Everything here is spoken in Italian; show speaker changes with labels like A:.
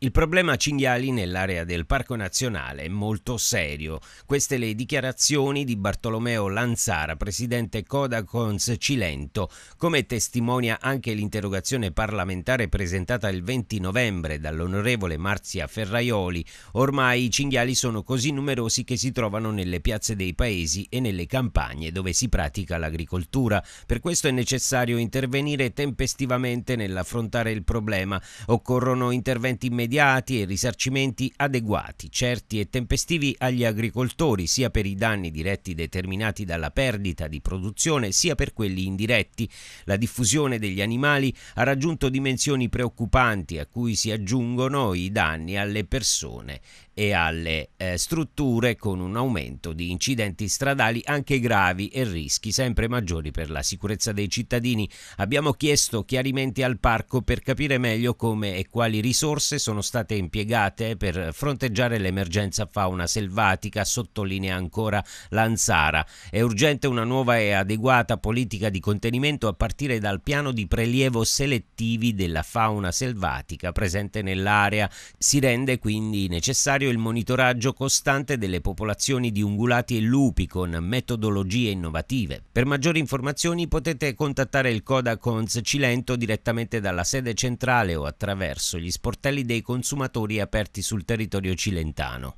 A: Il problema cinghiali nell'area del Parco Nazionale è molto serio. Queste le dichiarazioni di Bartolomeo Lanzara, presidente Codacons Cilento, come testimonia anche l'interrogazione parlamentare presentata il 20 novembre dall'onorevole Marzia Ferraioli. Ormai i cinghiali sono così numerosi che si trovano nelle piazze dei paesi e nelle campagne dove si pratica l'agricoltura. Per questo è necessario intervenire tempestivamente nell'affrontare il problema. Occorrono interventi immediati immediati e risarcimenti adeguati, certi e tempestivi agli agricoltori, sia per i danni diretti determinati dalla perdita di produzione, sia per quelli indiretti. La diffusione degli animali ha raggiunto dimensioni preoccupanti, a cui si aggiungono i danni alle persone e alle eh, strutture con un aumento di incidenti stradali anche gravi e rischi sempre maggiori per la sicurezza dei cittadini. Abbiamo chiesto chiarimenti al parco per capire meglio come e quali risorse sono state impiegate per fronteggiare l'emergenza fauna selvatica, sottolinea ancora Lanzara. È urgente una nuova e adeguata politica di contenimento a partire dal piano di prelievo selettivi della fauna selvatica presente nell'area. Si rende quindi necessario necessario il monitoraggio costante delle popolazioni di ungulati e lupi con metodologie innovative. Per maggiori informazioni potete contattare il Coda Cilento direttamente dalla sede centrale o attraverso gli sportelli dei consumatori aperti sul territorio cilentano.